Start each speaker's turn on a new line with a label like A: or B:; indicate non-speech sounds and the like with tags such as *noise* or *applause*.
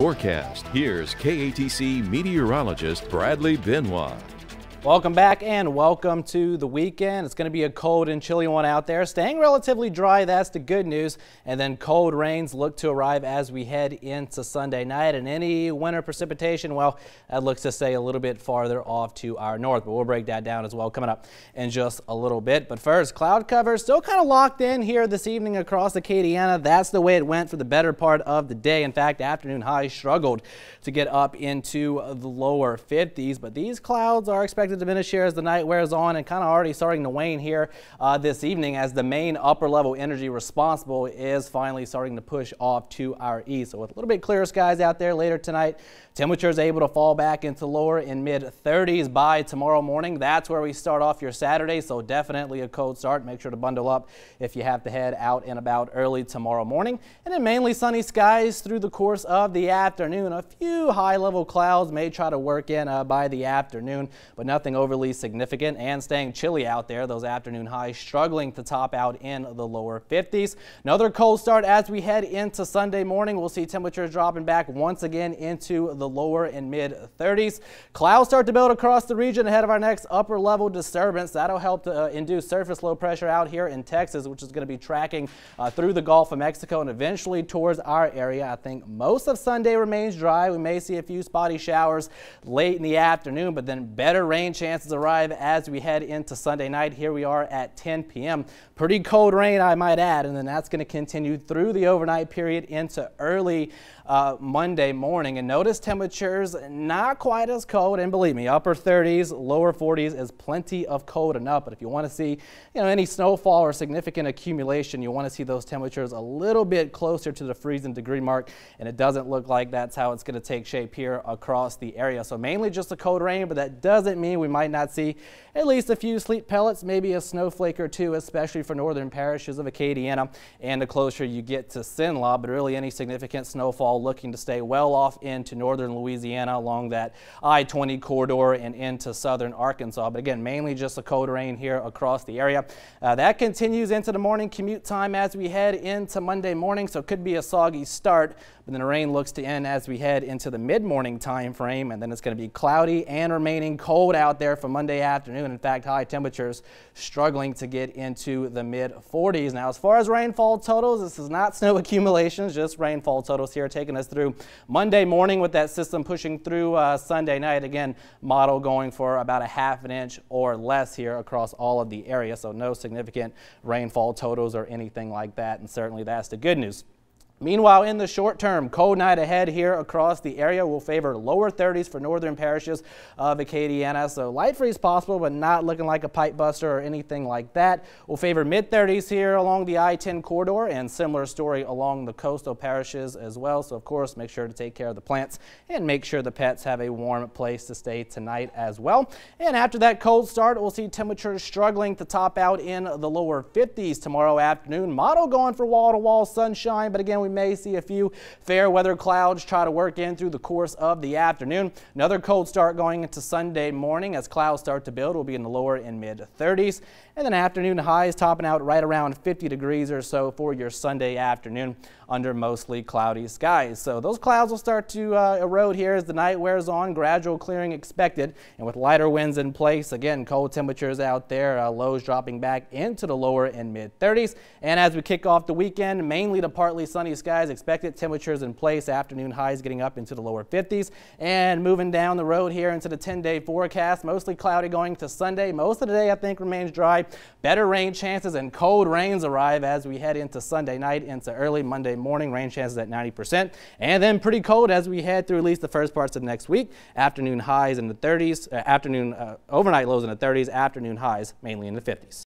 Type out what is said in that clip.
A: Forecast. Here's KATC meteorologist Bradley Benoit. Welcome back and welcome to the weekend. It's going to be a cold and chilly one out there. Staying relatively dry, that's the good news. And then cold rains look to arrive as we head into Sunday night. And any winter precipitation, well, that looks to stay a little bit farther off to our north. But we'll break that down as well coming up in just a little bit. But first, cloud cover still kind of locked in here this evening across Acadiana. That's the way it went for the better part of the day. In fact, afternoon high struggled to get up into the lower 50s. But these clouds are expected expected to diminish here as the night wears on and kind of already starting to wane here uh, this evening as the main upper level energy responsible is finally starting to push off to our east. So with a little bit clearer skies out there later tonight, temperatures able to fall back into lower in mid 30s by tomorrow morning. That's where we start off your Saturday. So definitely a cold start. Make sure to bundle up if you have to head out and about early tomorrow morning. And then mainly sunny skies through the course of the afternoon. A few high level clouds may try to work in uh, by the afternoon, but nothing nothing overly significant and staying chilly out there. Those afternoon highs struggling to top out in the lower 50s. Another cold start as we head into Sunday morning. We'll see temperatures dropping back once again into the lower and mid 30s. Clouds start to build across the region ahead of our next upper level disturbance. That'll help to uh, induce surface low pressure out here in Texas, which is going to be tracking uh, through the Gulf of Mexico and eventually towards our area. I think most of Sunday remains dry. We may see a few spotty showers late in the afternoon, but then better rain rain chances arrive as we head into Sunday night. Here we are at 10 p.m. Pretty cold rain, I might add, and then that's going to continue through the overnight period into early uh, Monday morning. And notice temperatures not quite as cold. And believe me, upper 30s, lower 40s is plenty of cold enough. But if you want to see you know, any snowfall or significant accumulation, you want to see those temperatures a little bit closer to the freezing degree mark. And it doesn't look like that's how it's going to take shape here across the area. So mainly just a cold rain, but that doesn't mean we might not see at least a few sleet pellets, maybe a snowflake or two, especially for northern parishes of Acadiana and the closer you get to Sinlaw, but really any significant snowfall looking to stay well off into northern Louisiana along that I-20 corridor and into southern Arkansas. But again, mainly just a cold rain here across the area. Uh, that continues into the morning commute time as we head into Monday morning, so it could be a soggy start, but then the rain looks to end as we head into the mid-morning time frame, and then it's going to be cloudy and remaining cold out there for Monday afternoon. In fact, high temperatures struggling to get into the mid 40s. Now, as far as rainfall totals, this is not snow *laughs* accumulations, just rainfall totals here. Take taking us through Monday morning with that system pushing through uh, Sunday night. Again, model going for about a half an inch or less here across all of the area, so no significant rainfall totals or anything like that, and certainly that's the good news. Meanwhile, in the short term, cold night ahead here across the area will favor lower 30s for northern parishes of Acadiana. So light freeze possible, but not looking like a pipe buster or anything like that. Will favor mid 30s here along the I-10 corridor and similar story along the coastal parishes as well. So of course, make sure to take care of the plants and make sure the pets have a warm place to stay tonight as well. And after that cold start, we'll see temperatures struggling to top out in the lower 50s tomorrow afternoon. Model going for wall to -wall sunshine, but again, we may see a few fair weather clouds try to work in through the course of the afternoon. Another cold start going into Sunday morning as clouds start to build. We'll be in the lower and mid 30s. And then afternoon highs topping out right around 50 degrees or so for your Sunday afternoon under mostly cloudy skies. So those clouds will start to uh, erode here as the night wears on, gradual clearing expected. And with lighter winds in place, again, cold temperatures out there, uh, lows dropping back into the lower and mid 30s. And as we kick off the weekend, mainly to partly sunny guys. Expected temperatures in place, afternoon highs getting up into the lower 50s. And moving down the road here into the 10-day forecast, mostly cloudy going to Sunday. Most of the day, I think, remains dry. Better rain chances and cold rains arrive as we head into Sunday night into early Monday morning. Rain chances at 90%. And then pretty cold as we head through at least the first parts of next week. Afternoon highs in the 30s, uh, afternoon uh, overnight lows in the 30s, afternoon highs mainly in the 50s.